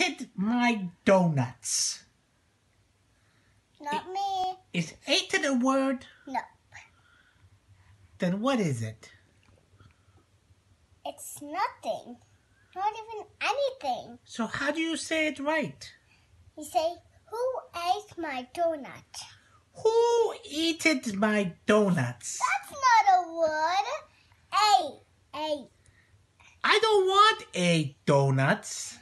ated my donuts. Not it, me. Is ated a word? No. Then what is it? It's nothing. Not even anything. So how do you say it right? You say, who ate my donut? Who eated my donuts? That's not a word. A. A. I don't want a donuts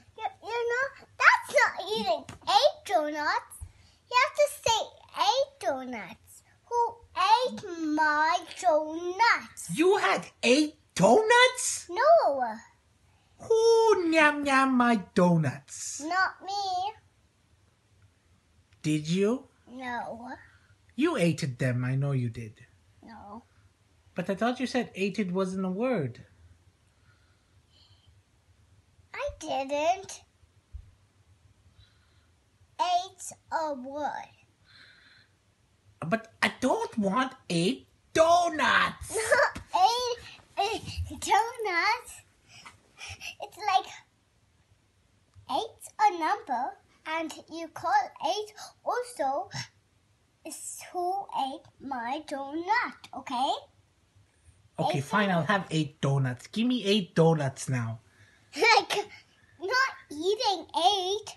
eating eight donuts. You have to say eight donuts. Who ate my donuts? You had eight donuts? No. Who yum yum my donuts? Not me. Did you? No. You ate them, I know you did. No. But I thought you said ate it wasn't a word. I didn't. A of wood. But I don't want eight donuts. eight, donuts? It's like eight a number, and you call eight also who ate my donut, okay? Okay, eight fine, donuts. I'll have eight donuts. Give me eight donuts now. Like, not eating eight.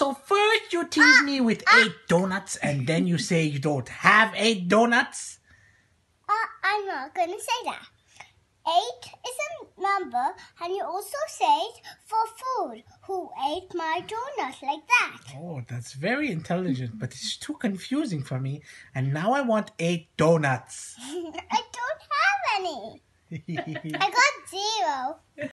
So first you tease me with eight donuts, and then you say you don't have eight donuts? Uh, I'm not going to say that. Eight is a number, and you also say it for food. Who ate my donut like that? Oh, that's very intelligent, but it's too confusing for me. And now I want eight donuts. I don't have any. I got zero.